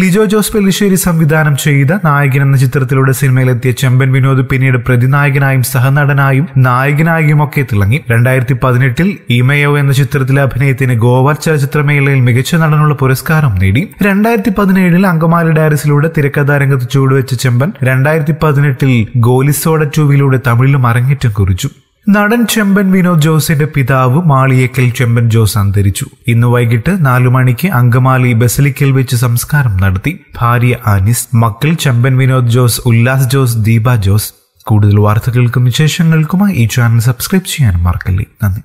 ലിജോ ജോസ് പെല്ലിശ്ശേരി സംവിധാനം ചെയ്ത നായകൻ എന്ന ചിത്രത്തിലൂടെ സിനിമയിലെത്തിയ ചെമ്പൻ വിനോദ് പിന്നീട് പ്രതിനായകനായും സഹനടനായും ഒക്കെ തിളങ്ങി രണ്ടായിരത്തി പതിനെട്ടിൽ ഇമയോ എന്ന ചിത്രത്തിലെ അഭിനയത്തിന് ഗോവ മേളയിൽ മികച്ച നടനുള്ള പുരസ്കാരം നേടി രണ്ടായിരത്തി പതിനേഴിൽ അങ്കമാലി ഡയറിസിലൂടെ തിരക്കഥാരംഗത്ത് ചുവടുവെച്ച ചെമ്പൻ രണ്ടായിരത്തി പതിനെട്ടിൽ ഗോലിസോഡ ടൂവിലൂടെ തമിഴിലും അരങ്ങേറ്റം കുറിച്ചു നടൻ ചെമ്പൻ വിനോദ് ജോസിന്റെ പിതാവ് മാളിയേക്കൽ ചെമ്പൻ ജോസ് അന്തരിച്ചു ഇന്ന് വൈകിട്ട് നാലു മണിക്ക് അങ്കമാലി ബസലിക്കൽ വെച്ച് സംസ്കാരം നടത്തി ഭാര്യ ആനിസ് മക്കൾ ചെമ്പൻ വിനോദ് ജോസ് ഉല്ലാസ് ജോസ് ദീപ ജോസ് കൂടുതൽ വാർത്തകൾക്കും വിശേഷങ്ങൾക്കുമായി ഈ ചാനൽ സബ്സ്ക്രൈബ് ചെയ്യാൻ മറക്കല്ലേ നന്ദി